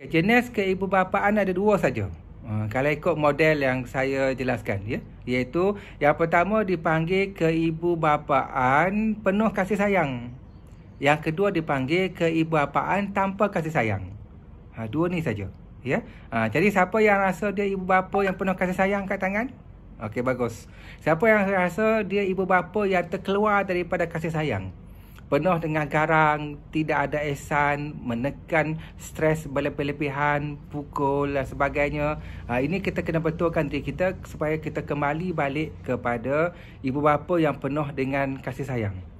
Jenis keibubapaan ada dua saja. Ha, kalau ikut model yang saya jelaskan ya, iaitu yang pertama dipanggil keibubapaan penuh kasih sayang. Yang kedua dipanggil keibubapaan tanpa kasih sayang. Ha, dua ni saja. Ya. Ha, jadi siapa yang rasa dia ibu bapa yang penuh kasih sayang kat tangan? Okey bagus. Siapa yang rasa dia ibu bapa yang terkeluar daripada kasih sayang? penuh dengan garang, tidak ada esan, menekan stres berlebihan, pukul dan sebagainya. Ha, ini kita kena betulkan diri kita supaya kita kembali balik kepada ibu bapa yang penuh dengan kasih sayang.